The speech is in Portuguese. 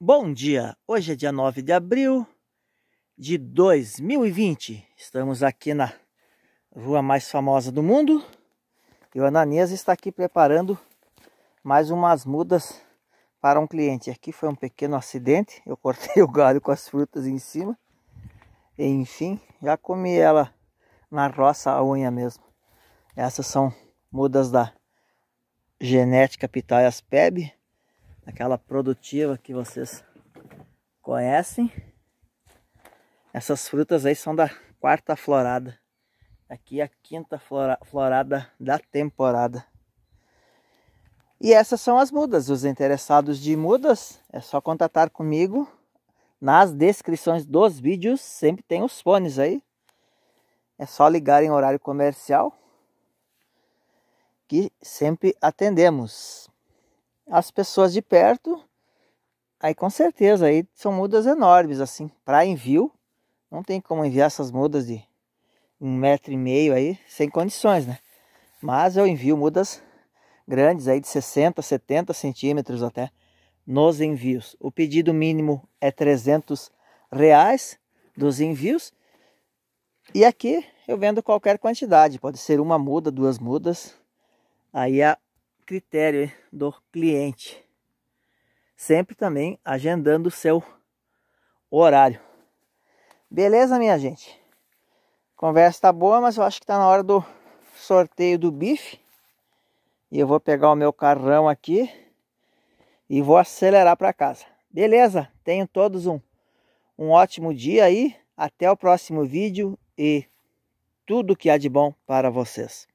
Bom dia! Hoje é dia 9 de abril de 2020. Estamos aqui na rua mais famosa do mundo. E o Ananias está aqui preparando mais umas mudas para um cliente. Aqui foi um pequeno acidente. Eu cortei o galho com as frutas em cima. enfim, já comi ela na roça a unha mesmo. Essas são mudas da Genética Pitaias Peb aquela produtiva que vocês conhecem. Essas frutas aí são da quarta florada. Aqui é a quinta flora, florada da temporada. E essas são as mudas. Os interessados de mudas é só contatar comigo. Nas descrições dos vídeos sempre tem os fones aí. É só ligar em horário comercial que sempre atendemos as pessoas de perto, aí com certeza aí são mudas enormes assim para envio. Não tem como enviar essas mudas de um metro e meio aí sem condições, né? Mas eu envio mudas grandes aí de 60, 70 centímetros até nos envios. O pedido mínimo é 300 reais dos envios. E aqui eu vendo qualquer quantidade, pode ser uma muda, duas mudas. Aí a critério do cliente. Sempre também agendando o seu horário. Beleza, minha gente? Conversa tá boa, mas eu acho que tá na hora do sorteio do bife. E eu vou pegar o meu carrão aqui e vou acelerar para casa. Beleza? Tenham todos um, um ótimo dia aí. Até o próximo vídeo e tudo que há de bom para vocês.